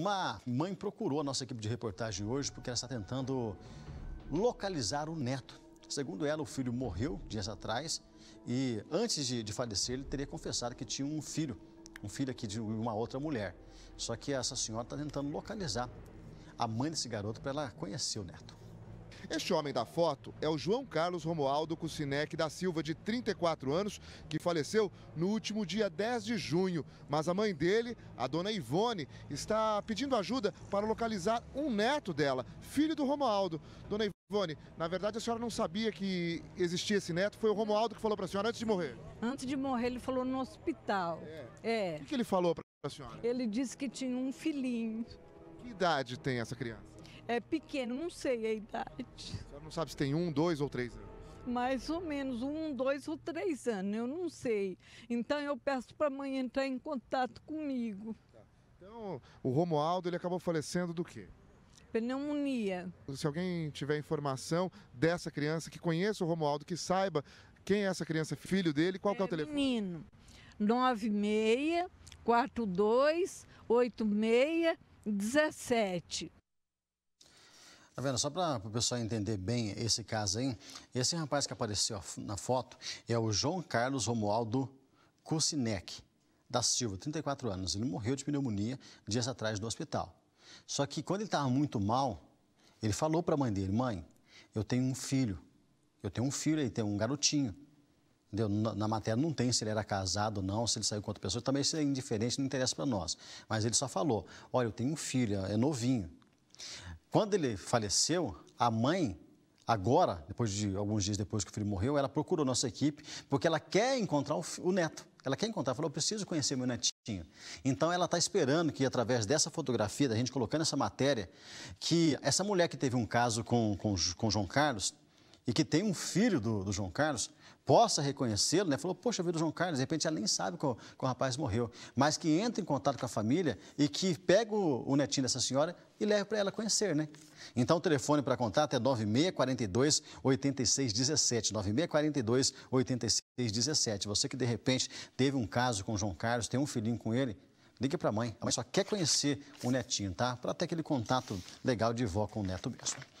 Uma mãe procurou a nossa equipe de reportagem hoje porque ela está tentando localizar o neto. Segundo ela, o filho morreu dias atrás e antes de, de falecer ele teria confessado que tinha um filho, um filho aqui de uma outra mulher. Só que essa senhora está tentando localizar a mãe desse garoto para ela conhecer o neto. Este homem da foto é o João Carlos Romualdo Cusinec da Silva, de 34 anos, que faleceu no último dia 10 de junho. Mas a mãe dele, a dona Ivone, está pedindo ajuda para localizar um neto dela, filho do Romualdo. Dona Ivone, na verdade a senhora não sabia que existia esse neto, foi o Romualdo que falou para a senhora antes de morrer. Antes de morrer ele falou no hospital. É. é. O que ele falou para a senhora? Ele disse que tinha um filhinho. Que idade tem essa criança? É pequeno, não sei a idade. Você não sabe se tem um, dois ou três anos? Mais ou menos, um, dois ou três anos, eu não sei. Então eu peço para a mãe entrar em contato comigo. Tá. Então, o Romualdo ele acabou falecendo do quê? Pneumonia. Se alguém tiver informação dessa criança, que conheça o Romualdo, que saiba quem é essa criança, filho dele, qual é, que é o é telefone? Menino, 96 42 86 17. Tá vendo? Só para o pessoal entender bem esse caso aí, esse rapaz que apareceu na foto é o João Carlos Romualdo Kucinek da Silva, 34 anos. Ele morreu de pneumonia dias atrás no hospital. Só que quando ele estava muito mal, ele falou para a mãe dele: Mãe, eu tenho um filho. Eu tenho um filho, ele tem um garotinho. Entendeu? Na, na matéria não tem se ele era casado ou não, se ele saiu com outra pessoa, também isso é indiferente, não interessa para nós. Mas ele só falou: Olha, eu tenho um filho, é, é novinho. Quando ele faleceu, a mãe, agora, depois de alguns dias depois que o filho morreu, ela procurou nossa equipe porque ela quer encontrar o, o neto. Ela quer encontrar, falou, eu preciso conhecer meu netinho. Então ela está esperando que, através dessa fotografia, da gente colocando essa matéria, que essa mulher que teve um caso com, com, com João Carlos e que tem um filho do, do João Carlos, possa reconhecê-lo, né? Falou, poxa vida, o João Carlos, de repente ela nem sabe que o, que o rapaz morreu, mas que entre em contato com a família e que pega o, o netinho dessa senhora e leve para ela conhecer, né? Então o telefone para contato é 9642 8617, 9642 8617. Você que de repente teve um caso com o João Carlos, tem um filhinho com ele, ligue para a mãe. A mãe só quer conhecer o netinho, tá? Para ter aquele contato legal de vó com o neto mesmo.